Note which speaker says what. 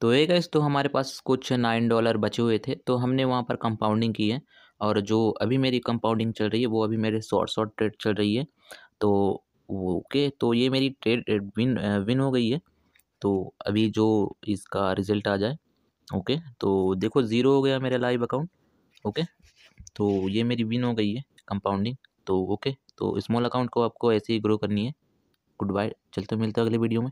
Speaker 1: तो ये गैस तो हमारे पास कुछ नाइन डॉलर बचे हुए थे तो हमने वहाँ पर कंपाउंडिंग की है और जो अभी मेरी कंपाउंडिंग चल रही है वो अभी मेरे शॉर्ट शॉर्ट ट्रेड चल रही है तो ओके तो ये मेरी ट्रेड विन विन हो गई है तो अभी जो इसका रिज़ल्ट आ जाए ओके तो देखो ज़ीरो हो गया मेरा लाइव अकाउंट ओके तो ये मेरी विन हो गई है कंपाउंडिंग तो ओके तो स्मॉल अकाउंट को आपको ऐसे ही ग्रो करनी है गुड बाय चलते मिलते अगले वीडियो में